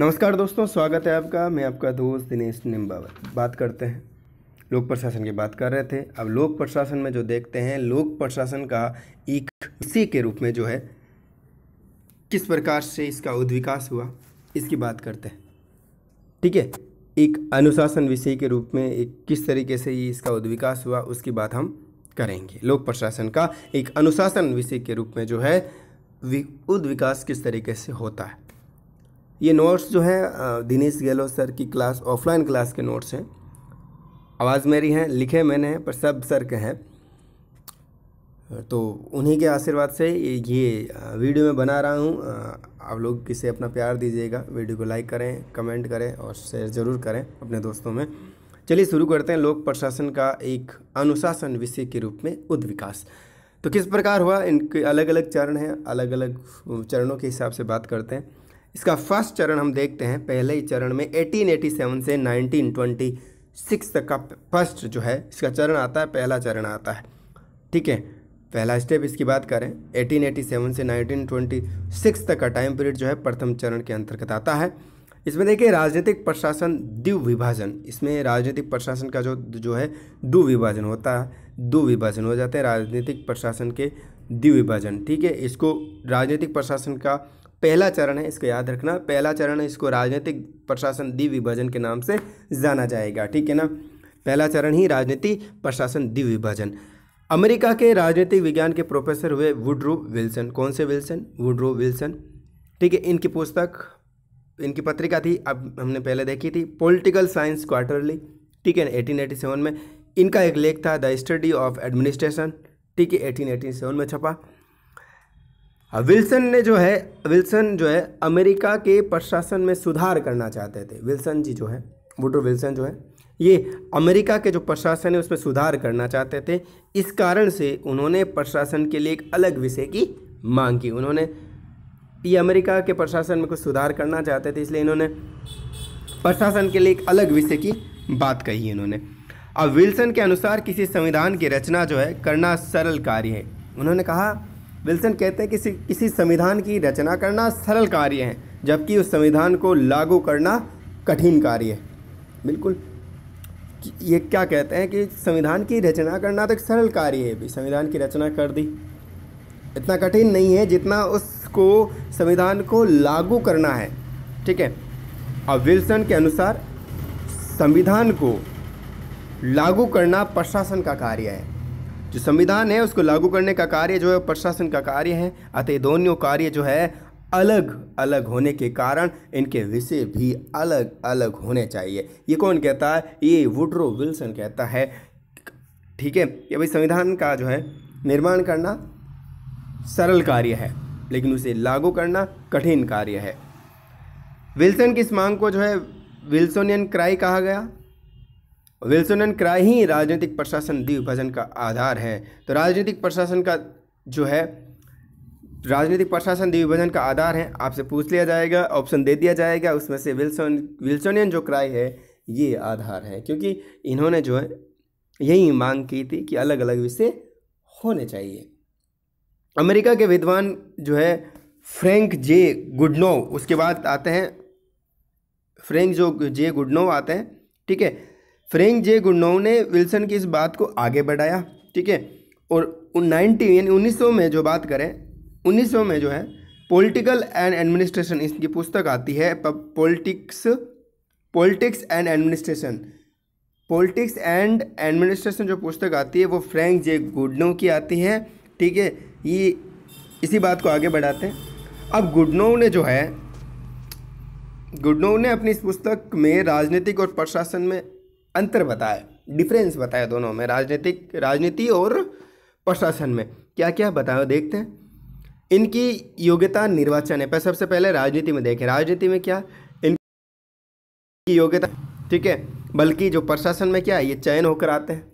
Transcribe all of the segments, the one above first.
नमस्कार दोस्तों स्वागत है आपका मैं आपका दोस्त दिनेश निम्बावत बात करते हैं लोक प्रशासन की बात कर रहे थे अब लोक प्रशासन में जो देखते हैं लोक प्रशासन का एक हिस्से के रूप में जो है किस प्रकार से इसका उद्विकास हुआ इसकी बात करते हैं ठीक है एक अनुशासन विषय के रूप में एक किस तरीके से इसका उद्विकास हुआ उसकी बात हम करेंगे लोक प्रशासन का एक अनुशासन विषय के रूप में जो है उद्विकास किस तरीके से होता है ये नोट्स जो हैं दिनेश गहलोत सर की क्लास ऑफलाइन क्लास के नोट्स हैं आवाज़ मेरी है लिखे मैंने हैं पर सब सर के हैं तो उन्हीं के आशीर्वाद से ये वीडियो में बना रहा हूँ आप लोग किसे अपना प्यार दीजिएगा वीडियो को लाइक करें कमेंट करें और शेयर ज़रूर करें अपने दोस्तों में चलिए शुरू करते हैं लोक प्रशासन का एक अनुशासन विषय के रूप में उद्विकास तो किस प्रकार हुआ इनके अलग अलग चरण हैं अलग अलग चरणों के हिसाब से बात करते हैं इसका फर्स्ट चरण हम देखते हैं पहले ही चरण में 1887 से 1926 तक का फर्स्ट जो है इसका चरण आता है पहला चरण आता है ठीक है पहला स्टेप इसकी बात करें 1887 से 1926 तक का टाइम पीरियड जो है प्रथम चरण के अंतर्गत आता है इसमें देखिए राजनीतिक प्रशासन द्विविभाजन इसमें राजनीतिक प्रशासन का जो जो है विभाजन होता है विभाजन हो जाते हैं राजनीतिक प्रशासन के द्विविभाजन ठीक है इसको राजनीतिक प्रशासन का पहला चरण है इसको याद रखना पहला चरण है इसको राजनीतिक प्रशासन द्विविभाजन के नाम से जाना जाएगा ठीक है ना पहला चरण ही राजनीति प्रशासन द्विविभाजन अमेरिका के राजनीतिक विज्ञान के प्रोफेसर हुए वुड्रो विल्सन कौन से विल्सन वुड्रो विल्सन ठीक है इनकी पुस्तक इनकी पत्रिका थी अब हमने पहले देखी थी पॉलिटिकल साइंस क्वार्टरली ठीक है ना एटीन में इनका एक लेख था द स्टडी ऑफ एडमिनिस्ट्रेशन ठीक है एटीन सेवन में छपा विल्सन ने जो है विल्सन जो है अमेरिका के प्रशासन में सुधार करना चाहते थे विल्सन जी जो है वुडो विल्सन जो है ये अमेरिका के जो प्रशासन है उसमें सुधार करना चाहते थे इस कारण से उन्होंने प्रशासन के लिए एक अलग विषय की मांग की उन्होंने ये अमेरिका के प्रशासन में कुछ सुधार करना चाहते थे इसलिए इन्होंने प्रशासन के लिए एक अलग विषय की बात कही इन्होंने अब विल्सन के अनुसार किसी संविधान की रचना जो है करना सरल कार्य है उन्होंने कहा विल्सन कहते हैं कि किसी संविधान की रचना करना सरल कार्य है जबकि उस संविधान को लागू करना कठिन कार्य है बिल्कुल ये क्या कहते हैं कि संविधान की रचना करना तो एक सरल कार्य है भी संविधान की रचना कर दी इतना कठिन नहीं है जितना उसको संविधान को लागू करना है ठीक है अब विल्सन के अनुसार संविधान को लागू करना प्रशासन का कार्य है जो संविधान है उसको लागू करने का कार्य जो है प्रशासन का कार्य है अतः दोनों कार्य जो है अलग अलग होने के कारण इनके विषय भी अलग अलग होने चाहिए ये कौन कहता है ये वुड्रो विल्सन कहता है ठीक है ये भाई संविधान का जो है निर्माण करना सरल कार्य है लेकिन उसे लागू करना कठिन कार्य है विल्सन की इस मांग को जो है विल्सोनियन क्राई कहा गया विल्सन एंड क्राई ही राजनीतिक प्रशासन द्विविभाजन का आधार है तो राजनीतिक प्रशासन का जो है राजनीतिक प्रशासन द्विविभाजन का आधार है आपसे पूछ लिया जाएगा ऑप्शन दे दिया जाएगा उसमें से विल्सन विल्सोनियन जो क्राई है ये आधार है क्योंकि इन्होंने जो है यही मांग की थी कि अलग अलग विषय होने चाहिए अमेरिका के विद्वान जो है फ्रैंक जे गुडनो उसके बाद आते हैं फ्रैंक जो जे गुडनो आते हैं ठीक है फ्रेंक जे गुडनोव ने विल्सन की इस बात को आगे बढ़ाया ठीक है और नाइनटी यानी उन्नीस में जो बात करें उन्नीस में जो है पॉलिटिकल एंड एडमिनिस्ट्रेशन इसकी पुस्तक आती है politics politics and administration politics and administration जो पुस्तक आती है वो फ्रैंक जे गुडनो की आती है ठीक है ये इसी बात को आगे बढ़ाते हैं अब गुडनो ने जो है गुडनो ने अपनी इस पुस्तक में राजनीतिक और प्रशासन में अंतर बताया डिफरेंस बताया दोनों में राजनीतिक राजनीति और प्रशासन में क्या क्या बताया देखते हैं इनकी योग्यता निर्वाचन है पर सबसे पहले राजनीति में देखें राजनीति में क्या इनकी योग्यता ठीक है बल्कि जो प्रशासन में क्या है ये चयन होकर आते हैं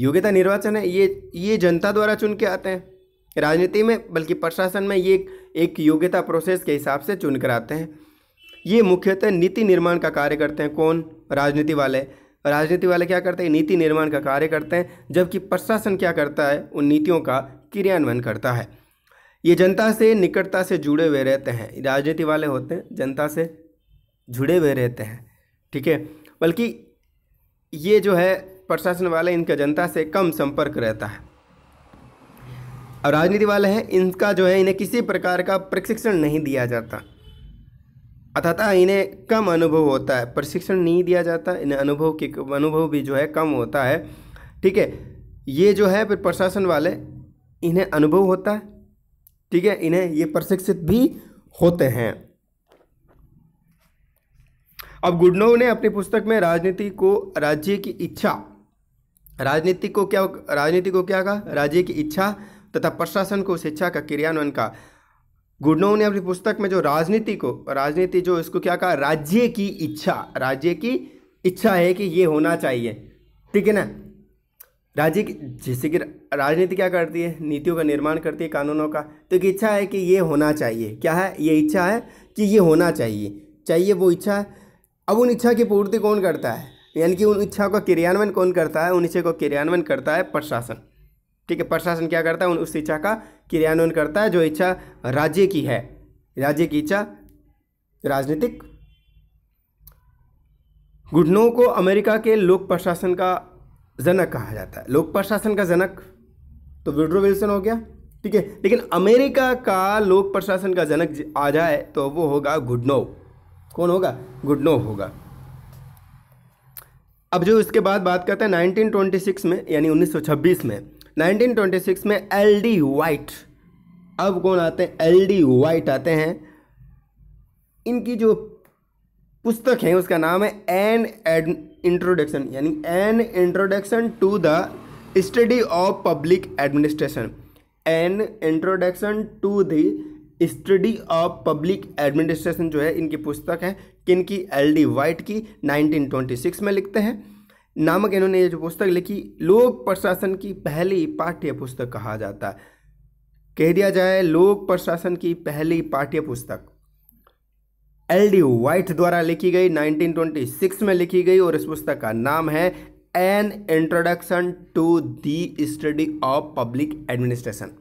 योग्यता निर्वाचन है ये ये जनता द्वारा चुन के आते हैं राजनीति में बल्कि प्रशासन में ये एक योग्यता प्रोसेस के हिसाब से चुन कर आते हैं ये मुख्यतः नीति निर्माण का कार्य करते हैं कौन राजनीति वाले राजनीति वाले क्या करते हैं नीति निर्माण का कार्य करते हैं जबकि प्रशासन क्या करता है उन नीतियों का क्रियान्वयन करता है ये जनता से निकटता से जुड़े हुए रहते हैं राजनीति वाले होते हैं जनता से जुड़े हुए रहते हैं ठीक है बल्कि ये जो है प्रशासन वाले इनका जनता से कम संपर्क रहता है और राजनीति वाले हैं इनका जो है इन्हें किसी प्रकार का प्रशिक्षण नहीं दिया जाता अतः इन्हें कम अनुभव होता है प्रशिक्षण नहीं दिया जाता इन्हें अनुभव के अनुभव भी जो है कम होता है ठीक है ये जो है फिर प्रशासन वाले इन्हें अनुभव होता है ठीक है इन्हें ये प्रशिक्षित भी होते हैं अब गुडनो ने अपनी पुस्तक में राजनीति को राज्य की इच्छा राजनीति को क्या राजनीति को क्या कहा राज्य की इच्छा तथा प्रशासन को शिक्षा का क्रियान्वयन का गुडनोव ने अपनी पुस्तक में जो राजनीति को राजनीति जो इसको क्या कहा राज्य की इच्छा राज्य की इच्छा है कि ये होना चाहिए ठीक है ना राज्य की जैसे कि राजनीति क्या करती है नीतियों का निर्माण करती है कानूनों का तो एक इच्छा है कि ये होना चाहिए क्या है ये इच्छा है कि ये होना चाहिए चाहिए वो इच्छा है अब उन इच्छा की पूर्ति कौन करता है यानी कि उन इच्छा का क्रियान्वयन कौन करता है उन इच्छा को क्रियान्वयन करता है प्रशासन ठीक है प्रशासन क्या करता है उन उस इच्छा का क्रियान्वयन करता है जो इच्छा राज्य की है राज्य की इच्छा राजनीतिक घुटनों को अमेरिका के लोक प्रशासन का जनक कहा जाता है लोक प्रशासन का जनक तो विड्रो विल्सन हो गया ठीक है लेकिन अमेरिका का लोक प्रशासन का जनक आ जाए तो वो होगा गुडनोव कौन होगा गुडनोव होगा अब जो इसके बाद बात करते हैं 1926 में यानी 1926 में 1926 में एल डी वाइट अब कौन आते हैं एल डी वाइट आते हैं इनकी जो पुस्तक है उसका नाम है एन एड इंट्रोडक्शन यानी an introduction to the study of public administration an introduction to the study of public administration जो है इनकी पुस्तक है किन की एल डी वाइट की 1926 में लिखते हैं नामक इन्होंने ये जो पुस्तक लिखी लोक प्रशासन की पहली पाठ्य पुस्तक कहा जाता है कह दिया जाए लोक प्रशासन की पहली पाठ्य पुस्तक एल डी वाइट द्वारा लिखी गई 1926 में लिखी गई और इस पुस्तक का नाम है an introduction to the study of public administration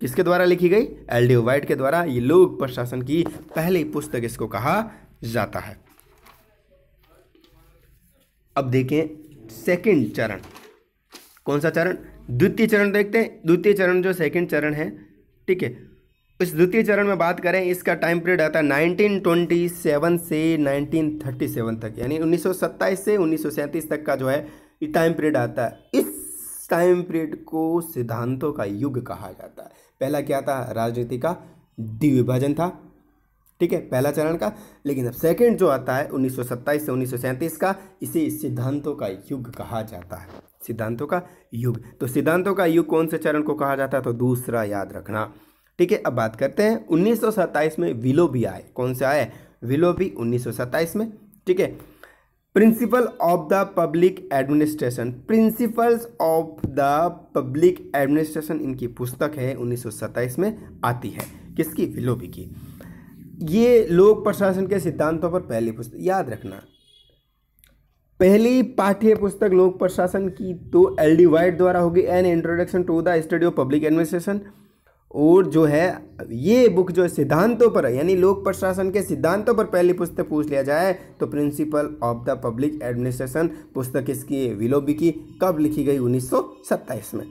किसके द्वारा लिखी गई एल डी वाइट के द्वारा ये लोक प्रशासन की पहली पुस्तक इसको कहा जाता है अब देखें सेकंड चरण कौन सा चरण द्वितीय चरण देखते हैं द्वितीय चरण जो सेकंड चरण है ठीक है इस द्वितीय चरण में बात करें इसका टाइम पीरियड आता है सेवन से सेवन तक यानी सत्ताईस से सैंतीस तक का जो है ये टाइम पीरियड आता है इस टाइम पीरियड को सिद्धांतों का युग कहा जाता है पहला क्या था राजनीति का द्विभाजन था ठीक है पहला चरण का लेकिन अब सेकेंड जो आता है उन्नीस से उन्नीस का इसे सिद्धांतों का युग कहा जाता है सिद्धांतों का युग तो सिद्धांतों का युग कौन से चरण को कहा जाता है तो दूसरा याद रखना ठीक है अब बात करते हैं उन्नीस में विलो भी आए कौन से आए विलो भी उन्नीस में ठीक है principle of the public administration principles of the public administration इनकी पुस्तक है उन्नीस में आती है किसकी विलोबी की ये लोक प्रशासन के सिद्धांतों पर पहली पुस्तक याद रखना पहली पाठ्य पुस्तक लोक प्रशासन की तो एल डी वाइट द्वारा होगी an introduction to the study of public administration और जो है ये बुक जो है सिद्धांतों पर यानी लोक प्रशासन के सिद्धांतों पर पहली पुस्तक पूछ लिया जाए तो principle of the public administration पुस्तक इसकी विलोबी की कब लिखी गई उन्नीस में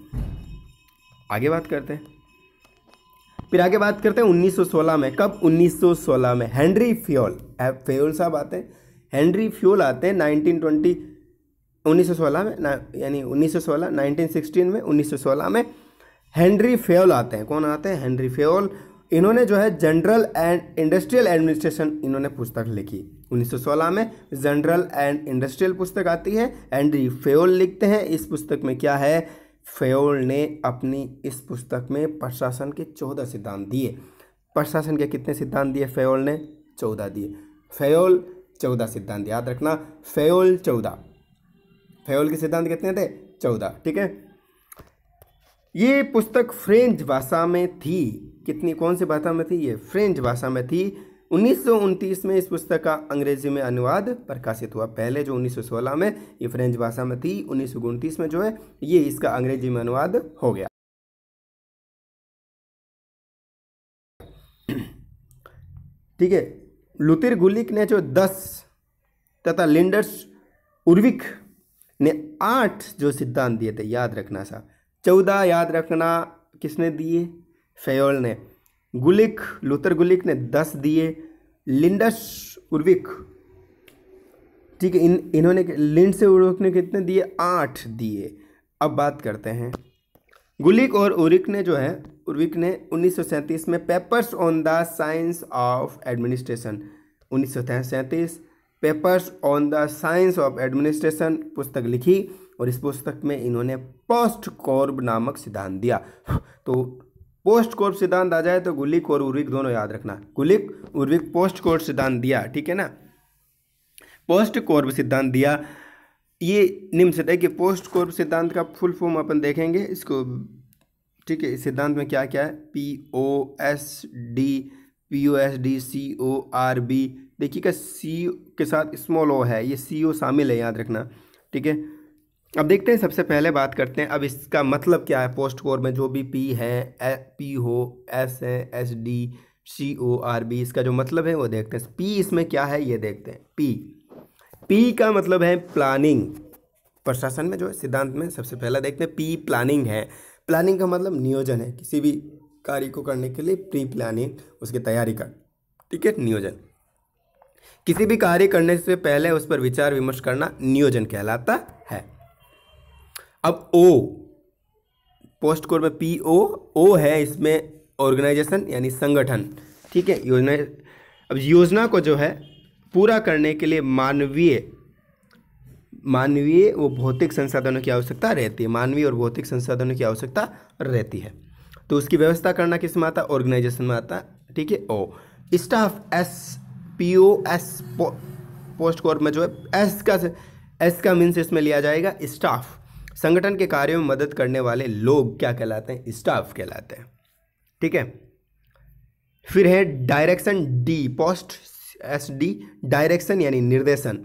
आगे बात करते हैं फिर आगे बात करते हैं 1916 में कब 1916 में हेनरी फ्योल फ्योल साहब आते हैं हेनरी फ्योल आते हैं 1920 1916 में यानी 1916 1916 में 1916 में हेनरी फ्योल आते हैं कौन आते हैं हेनरी फ्योल इन्होंने जो है जनरल एंड इंडस्ट्रियल एडमिनिस्ट्रेशन इन्होंने पुस्तक लिखी 1916 में जनरल एंड इंडस्ट्रियल पुस्तक आती है एंड्री फेओल लिखते हैं इस पुस्तक में क्या है फेयोल ने अपनी इस पुस्तक में प्रशासन के चौदह सिद्धांत दिए प्रशासन के कितने सिद्धांत दिए फेयोल ने चौदह दिए फेयोल चौदह सिद्धांत याद रखना फेयोल चौदह फेयोल के सिद्धांत कितने थे चौदह ठीक है ये पुस्तक फ्रेंच भाषा में थी कितनी कौन सी भाषा में थी ये फ्रेंच भाषा में थी उन्नीस में इस पुस्तक का अंग्रेजी में अनुवाद प्रकाशित हुआ पहले जो 1916 में ये फ्रेंच भाषा में थी उन्नीस में जो है ये इसका अंग्रेजी में अनुवाद हो गया ठीक है लुतिर गुलिक ने जो दस तथा लिंडर्स उर्विक ने आठ जो सिद्धांत दिए थे याद रखना सा चौदह याद रखना किसने दिए फेयोल ने गुलिक लुतर गुलिक ने दस दिए लिंडस उर्विक ठीक है इन इन्होंने लिंड से उर्विक ने कितने दिए आठ दिए अब बात करते हैं गुलिक और उर्विक ने जो है उर्विक ने उन्नीस में papers on the science of administration उन्नीस papers on the science of administration पुस्तक लिखी और इस पुस्तक में इन्होंने पोस्ट कॉर्ब नामक सिद्धांत दिया तो पोस्ट कोर्ट सिद्धांत आ जाए तो गुलिक और उर्विक दोनों याद रखना गुलिक उर्विक पोस्ट कोर्ट सिद्धांत दिया ठीक है ना पोस्ट कोर्ब सिद्धांत दिया ये निम्न से देखिए पोस्ट कोर्ब सिद्धांत का फुल फॉर्म अपन देखेंगे इसको ठीक है इस सिद्धांत में क्या क्या है P O S D P O S D C O R B देखिएगा सी के साथ स्मॉल ओ है ये सी ओ शामिल है याद रखना ठीक है अब देखते हैं सबसे पहले बात करते हैं अब इसका मतलब क्या है पोस्ट कोर में जो भी पी है पी हो एस है S D C O R B इसका जो मतलब है वो देखते हैं पी इसमें क्या है ये देखते हैं पी पी का मतलब है प्लानिंग प्रशासन में जो है सिद्धांत में सबसे पहला देखते हैं पी प्लानिंग है प्लानिंग का मतलब नियोजन है किसी भी कार्य को करने के लिए प्री प्लानिंग उसकी तैयारी का ठीक है नियोजन किसी भी कार्य करने से पहले उस पर विचार विमर्श करना नियोजन कहलाता है अब ओ पोस्ट कोड में पी ओ ओ है इसमें ऑर्गेनाइजेशन यानी संगठन ठीक है योजना अब योजना को जो है पूरा करने के लिए मानवीय मानवीय वो भौतिक संसाधनों की आवश्यकता रहती है मानवीय और भौतिक संसाधनों की आवश्यकता रहती है तो उसकी व्यवस्था करना किस में आता ऑर्गेनाइजेशन में आता ठीक है O staff S P O S post core में जो है एस का एस का मीन्स इसमें लिया जाएगा स्टाफ संगठन के कार्यों में मदद करने वाले लोग क्या कहलाते हैं स्टाफ कहलाते हैं ठीक है फिर है direction D post S D direction यानी निर्देशन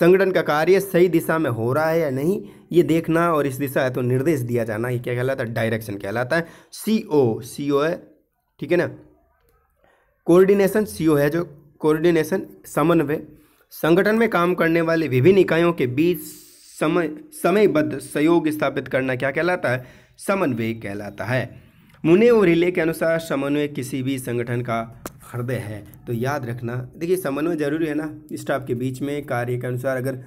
संगठन का कार्य सही दिशा में हो रहा है या नहीं ये देखना और इस दिशा है तो निर्देश दिया जाना ये क्या कहलाता है डायरेक्शन कहलाता है सी ओ सी ओ है ठीक है ना कोऑर्डिनेशन सी ओ है जो कोऑर्डिनेशन समन्वय संगठन में काम करने वाले विभिन्न इकाइयों के बीच समय समयबद्ध सहयोग स्थापित करना क्या कहलाता है समन्वय कहलाता है मुने और रिले के अनुसार समन्वय किसी भी संगठन का हृदय है तो याद रखना देखिए समन्वय जरूरी है ना स्टाफ के बीच में कार्य के अनुसार अगर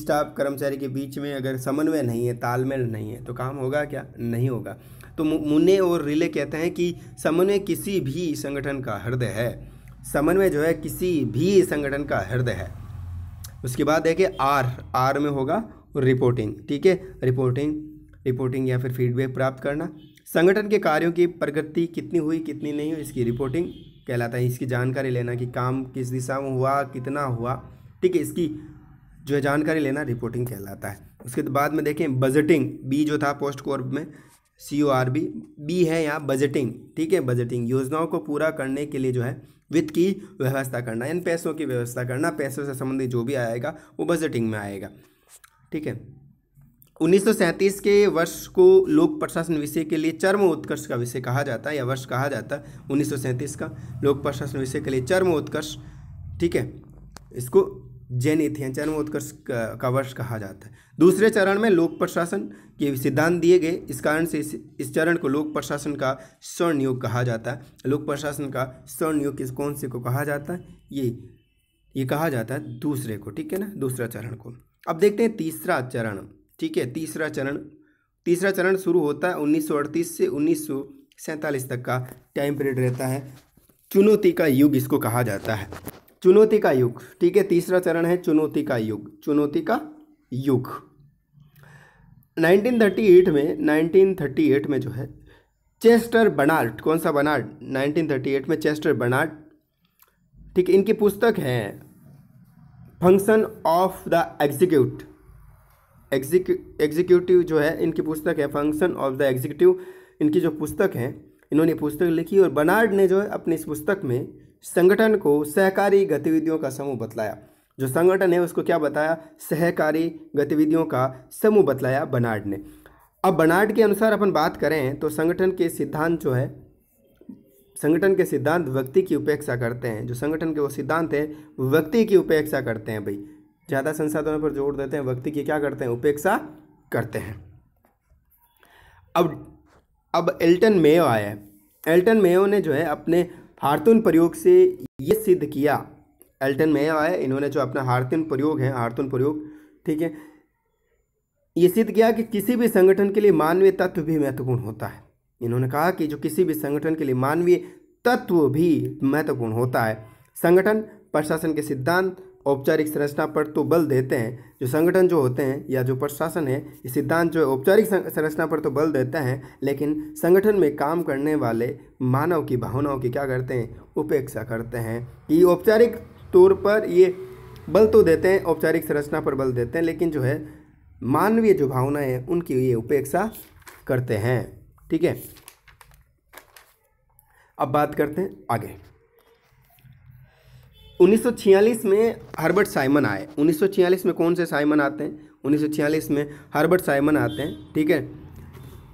स्टाफ कर्मचारी के बीच में अगर समन्वय नहीं है तालमेल नहीं है तो काम होगा क्या नहीं होगा तो मुने और रिले कहते हैं कि समन्वय किसी भी संगठन का हृदय है समन्वय जो है किसी भी संगठन का हृदय है उसके बाद है कि आर आर में होगा रिपोर्टिंग ठीक है रिपोर्टिंग रिपोर्टिंग या फिर फीडबैक प्राप्त करना संगठन के कार्यों की प्रगति कितनी हुई कितनी नहीं हुई इसकी रिपोर्टिंग कहलाता है इसकी जानकारी लेना कि काम किस दिशा में हुआ कितना हुआ ठीक है इसकी जो है जानकारी लेना रिपोर्टिंग कहलाता है उसके बाद में देखें बजटिंग बी जो था पोस्ट कोर्ब में C O R B B है यहाँ बजटिंग ठीक है बजटिंग योजनाओं को पूरा करने के लिए जो है वित्त की व्यवस्था करना यानी पैसों की व्यवस्था करना पैसों से संबंधित जो भी आएगा वो बजटिंग में आएगा ठीक है 1937 के वर्ष को लोक प्रशासन विषय के लिए चर्म उत्कर्ष का विषय कहा जाता है या वर्ष कहा जाता है 1937 का लोक प्रशासन विषय के लिए चर्म उत्कर्ष ठीक है इसको जैन या चरम उत्कर्ष का वर्ष कहा जाता है दूसरे चरण में लोक प्रशासन के सिद्धांत दिए गए इस कारण से इस इस चरण को लोक प्रशासन का स्वर्ण युग कहा जाता है लोक प्रशासन का स्वर्ण युग किस कौन से को कहा जाता है ये ये कहा जाता है दूसरे को ठीक है ना दूसरा चरण को अब देखते हैं तीसरा चरण ठीक है तीसरा चरण तीसरा चरण शुरू होता है उन्नीस से उन्नीस तक का टाइम पीरियड रहता है चुनौती का युग इसको कहा जाता है चुनौती का युग ठीक है तीसरा चरण है चुनौती का युग चुनौती का युग 1938 में 1938 में जो है चेस्टर बनार्ड कौन सा बनार्ड 1938 में चेस्टर बनार्ड ठीक इनकी पुस्तक है function of the execute executive जो है इनकी पुस्तक है फंक्शन ऑफ द एग्जीक्यूटिव इनकी जो पुस्तक है इन्होंने पुस्तक लिखी और बनार्ड ने जो है अपनी इस पुस्तक में संगठन को सहकारी गतिविधियों का समूह बतलाया जो संगठन है उसको क्या बताया सहकारी गतिविधियों का समूह बतलाया बनाड ने अब बनाड के अनुसार अपन बात करें तो संगठन के सिद्धांत जो है संगठन के सिद्धांत व्यक्ति की उपेक्षा करते हैं जो संगठन के वो सिद्धांत हैं व्यक्ति की उपेक्षा करते हैं भाई ज़्यादा संसाधनों पर जोर देते हैं व्यक्ति की क्या करते हैं उपेक्षा करते हैं अब अब एल्टन मेयो आया है एल्टन मेयो ने जो है अपने हारतून प्रयोग से ये सिद्ध किया एल्टन में आया इन्होंने जो अपना हारतून प्रयोग है हारतून प्रयोग ठीक है ये सिद्ध किया कि किसी भी संगठन के लिए मानवीय तत्व भी महत्वपूर्ण होता है इन्होंने कहा कि जो किसी भी संगठन के लिए मानवीय तत्व भी महत्वपूर्ण होता है संगठन प्रशासन के सिद्धांत औपचारिक संरचना पर तो बल देते हैं जो संगठन जो होते हैं या जो प्रशासन है ये सिद्धांत जो है औपचारिक संरचना पर तो बल देता है लेकिन संगठन में काम करने वाले मानव की भावनाओं की क्या करते हैं उपेक्षा करते हैं कि औपचारिक तौर पर ये बल तो देते हैं औपचारिक संरचना पर बल देते हैं लेकिन जो है मानवीय जो भावनाएँ हैं उनकी ये उपेक्षा करते हैं ठीक है अब बात करते हैं आगे 1946 में हर्बर्ट साइमन आए 1946 में कौन से साइमन आते हैं 1946 में हर्बर्ट साइमन आते हैं ठीक है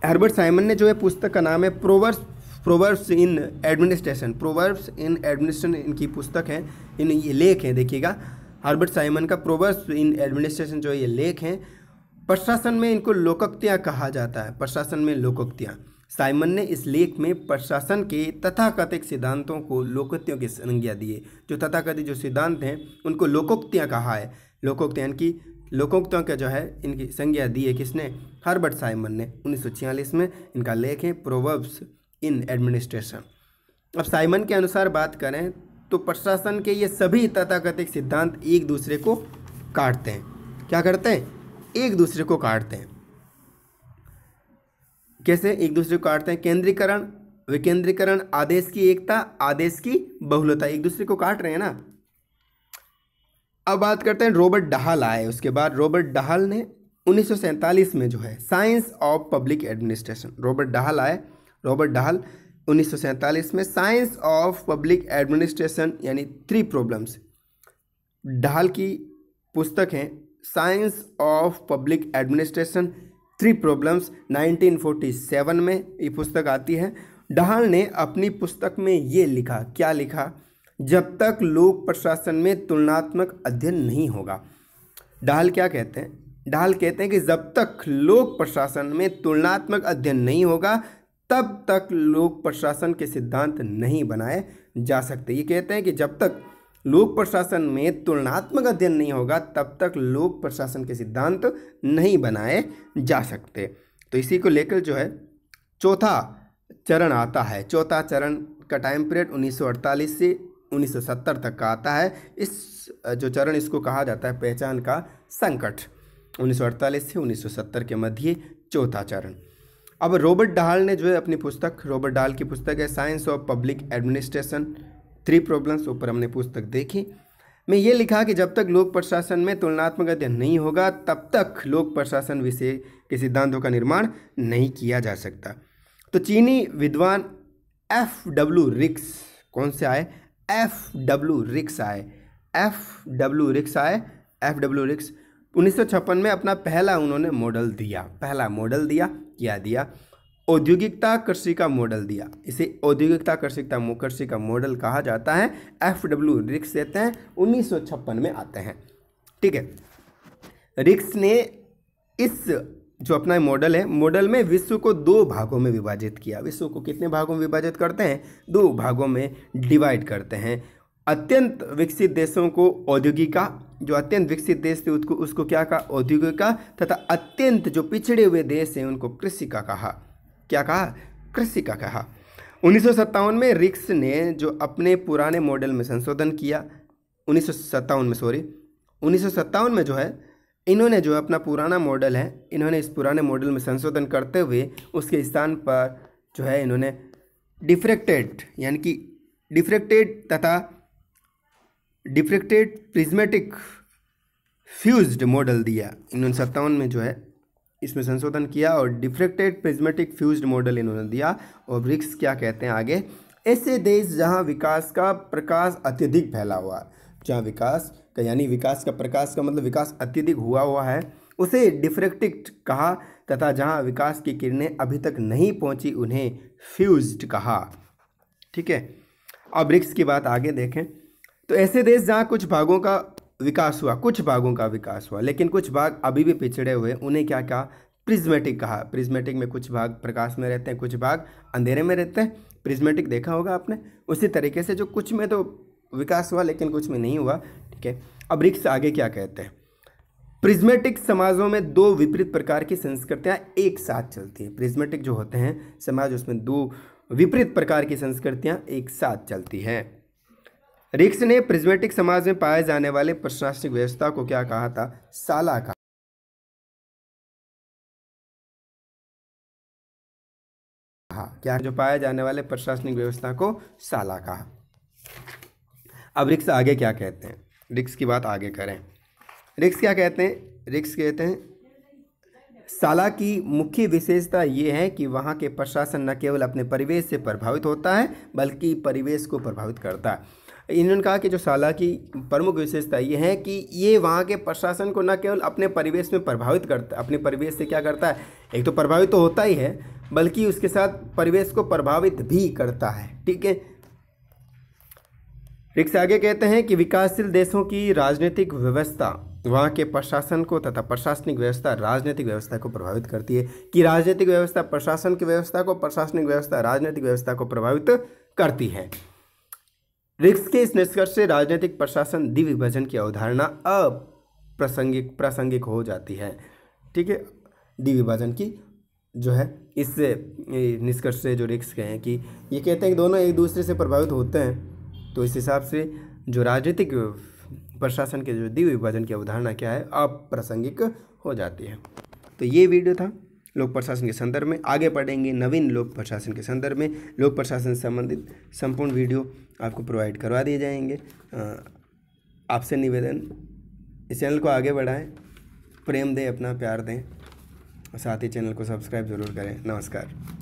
हर्बर्ट साइमन ने जो है पुस्तक का नाम है proverbs proverbs in administration proverbs in administration इनकी पुस्तक है इन ये लेख हैं देखिएगा हर्बर्ट साइमन का प्रोवर्स इन एडमिनिस्ट्रेशन जो है ये लेख हैं प्रशासन में इनको लोकोक्तियाँ कहा जाता है प्रशासन में लोकोक्तियाँ साइमन ने इस लेख में प्रशासन के तथाकथित सिद्धांतों को लोकोक्तियों की संज्ञा दी है जो तथाकथित जो सिद्धांत हैं उनको लोकोक्तियाँ कहा है लोकोक्तियाँ इनकी लोकोक्तियों का जो है इनकी संज्ञा दी है किसने हर्बर्ट साइमन ने उन्नीस में इनका लेख है प्रोवर्ब्स इन एडमिनिस्ट्रेशन अब साइमन के अनुसार बात करें तो प्रशासन के ये सभी तथाकथित सिद्धांत एक दूसरे को काटते हैं क्या करते हैं एक दूसरे को काटते हैं कैसे एक दूसरे को काटते हैं केंद्रीकरण विकेंद्रीकरण आदेश की एकता आदेश की बहुलता एक दूसरे को काट रहे हैं ना अब बात करते हैं रॉबर्ट डहाल आए उसके बाद रॉबर्ट डहाल ने उन्नीस में जो है science of public administration Robert Dahl आए रॉबर्ट डहाल उन्नीस में साइंस ऑफ पब्लिक एडमिनिस्ट्रेशन यानी थ्री प्रॉब्लम्स डहाल की पुस्तक है science of public administration three problems 1947 में ये पुस्तक आती है डहाल ने अपनी पुस्तक में ये लिखा क्या लिखा जब तक लोक प्रशासन में तुलनात्मक अध्ययन नहीं होगा डहाल क्या कहते हैं डहाल कहते हैं कि जब तक लोक प्रशासन में तुलनात्मक अध्ययन नहीं होगा तब तक लोक प्रशासन के सिद्धांत नहीं बनाए जा सकते ये कहते हैं कि जब तक लोक प्रशासन में तुलनात्मक अध्ययन नहीं होगा तब तक लोक प्रशासन के सिद्धांत नहीं बनाए जा सकते तो इसी को लेकर जो है चौथा चरण आता है चौथा चरण का टाइम पीरियड 1948 से 1970 तक का आता है इस जो चरण इसको कहा जाता है पहचान का संकट 1948 से 1970 के मध्य चौथा चरण अब रॉबर्ट डाल ने जो है अपनी पुस्तक रॉबर्ट डाल की पुस्तक है science of public administration three problems ऊपर हमने पुस्तक देखी में ये लिखा कि जब तक लोक प्रशासन में तुलनात्मक अध्ययन नहीं होगा तब तक लोक प्रशासन विषय के सिद्धांतों का निर्माण नहीं किया जा सकता तो चीनी विद्वान एफ डब्ल्यू रिक्स कौन से आए एफ डब्ल्यू रिक्स आए एफ डब्ल्यू रिक्स आए एफ डब्ल्यू रिक्स उन्नीस में अपना पहला उन्होंने मॉडल दिया पहला मॉडल दिया क्या दिया औद्योगिकता कृषि का मॉडल दिया इसे औद्योगिकता कृषि का कृषि का मॉडल कहा जाता है एफ डब्ल्यू रिक्स देते हैं उन्नीस में आते हैं ठीक है रिक्स ने इस जो अपना मॉडल है मॉडल में विश्व को दो भागों में विभाजित किया विश्व को कितने भागों में विभाजित करते हैं दो भागों में डिवाइड करते हैं अत्यंत विकसित देशों को औद्योगिका जो अत्यंत विकसित देश थे उसको उसको क्या कहा औद्योगिका तथा अत्यंत जो पिछड़े हुए देश हैं उनको कृषि का कहा क्या कहा कृषि का कहा उन्नीस में रिक्स ने जो अपने पुराने मॉडल में संशोधन किया उन्नीस में सॉरी उन्नीस में जो है इन्होंने जो अपना पुराना मॉडल है इन्होंने इस पुराने मॉडल में संशोधन करते हुए उसके स्थान पर जो है इन्होंने डिफ्रेक्टेड यानी कि डिफ्रेक्टेड तथा डिफ्रेक्टेड प्रिज्मेटिक फ्यूज्ड मॉडल दिया इन्होंने सत्तावन में जो है इसमें संशोधन किया और डिफ्रेक्टेड प्रिज्मेटिक फ्यूज्ड मॉडल इन्होंने दिया और ब्रिक्स क्या कहते हैं आगे ऐसे देश जहाँ विकास का प्रकाश अत्यधिक फैला हुआ जहाँ विकास का यानी विकास का प्रकाश का मतलब विकास अत्यधिक हुआ हुआ है उसे डिफ्रेक्टिक कहा तथा जहाँ विकास की किरणें अभी तक नहीं पहुँची उन्हें फ्यूज कहा ठीक है अब ब्रिक्स की बात आगे देखें तो ऐसे देश जहाँ कुछ भागों का विकास हुआ कुछ भागों का विकास हुआ लेकिन कुछ भाग अभी भी पिछड़े हुए उन्हें क्या कहा प्रिज्मेटिक कहा प्रिज्मेटिक में कुछ भाग प्रकाश में रहते हैं कुछ भाग अंधेरे में रहते हैं प्रिज्मेटिक देखा होगा आपने उसी तरीके से जो कुछ में तो विकास हुआ लेकिन कुछ में नहीं हुआ ठीक है अब रिक्स आगे क्या कहते हैं प्रिज्मेटिक समाजों में दो विपरीत प्रकार की संस्कृतियाँ एक साथ चलती हैं प्रिज्मेटिक जो होते हैं समाज उसमें दो विपरीत प्रकार की संस्कृतियाँ एक साथ चलती हैं रिक्स ने प्रिज्मेटिक समाज में पाए जाने वाले प्रशासनिक व्यवस्था को क्या कहा था साला का क्या जो पाए जाने वाले प्रशासनिक व्यवस्था को साला कहा अब रिक्स आगे क्या कहते हैं रिक्स की बात आगे करें रिक्स क्या कहते हैं रिक्स कहते हैं साला की मुख्य विशेषता यह है कि वहां के प्रशासन न केवल अपने परिवेश से प्रभावित होता है बल्कि परिवेश को प्रभावित करता है इन्होंने कहा कि जो साला की प्रमुख विशेषता ये है कि ये वहाँ के प्रशासन को न केवल अपने परिवेश में प्रभावित करता अपने परिवेश से क्या करता है एक तो प्रभावित तो होता ही है बल्कि उसके साथ परिवेश को प्रभावित भी करता है ठीक है रिक्स आगे कहते हैं कि विकासशील देशों की राजनीतिक व्यवस्था वहाँ के प्रशासन को तथा प्रशासनिक व्यवस्था राजनीतिक व्यवस्था को प्रभावित करती है कि राजनीतिक व्यवस्था प्रशासन की व्यवस्था को प्रशासनिक व्यवस्था राजनीतिक व्यवस्था को प्रभावित करती है रिक्स के इस निष्कर्ष से राजनीतिक प्रशासन द्विविभाजन की अवधारणा अप्रासंगिक प्रासंगिक हो जाती है ठीक है द्विविभाजन की जो है इससे निष्कर्ष से जो रिक्स के हैं कि ये कहते हैं कि दोनों एक दूसरे से प्रभावित होते हैं तो इस हिसाब से जो राजनीतिक प्रशासन के जो द्विविभाजन की अवधारणा क्या है अप्रासंगिक हो जाती है तो ये वीडियो था लोक प्रशासन के संदर्भ में आगे पढ़ेंगे नवीन लोक प्रशासन के संदर्भ में लोक प्रशासन से संबंधित संपूर्ण वीडियो आपको प्रोवाइड करवा दिए जाएंगे आपसे निवेदन इस चैनल को आगे बढ़ाएं प्रेम दें अपना प्यार दें साथ ही चैनल को सब्सक्राइब ज़रूर करें नमस्कार